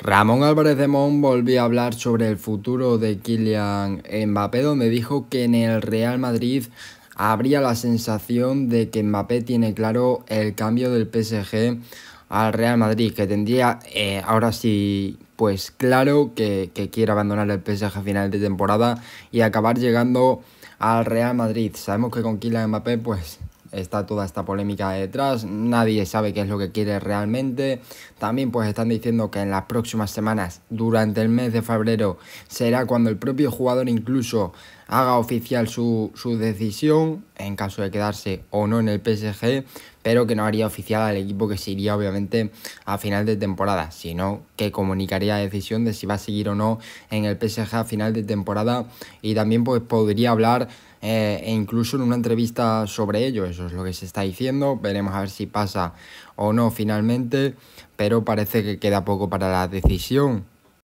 Ramón Álvarez de Mon volvió a hablar sobre el futuro de Kylian Mbappé, donde dijo que en el Real Madrid habría la sensación de que Mbappé tiene claro el cambio del PSG al Real Madrid, que tendría eh, ahora sí pues claro que, que quiere abandonar el PSG a final de temporada y acabar llegando al Real Madrid. Sabemos que con Kylian Mbappé pues está toda esta polémica detrás, nadie sabe qué es lo que quiere realmente. También pues están diciendo que en las próximas semanas, durante el mes de febrero, será cuando el propio jugador incluso haga oficial su, su decisión, en caso de quedarse o no en el PSG, pero que no haría oficial al equipo que se iría obviamente a final de temporada, sino que comunicaría la decisión de si va a seguir o no en el PSG a final de temporada y también pues podría hablar eh, e incluso en una entrevista sobre ello, eso es lo que se está diciendo, veremos a ver si pasa o no finalmente, pero parece que queda poco para la decisión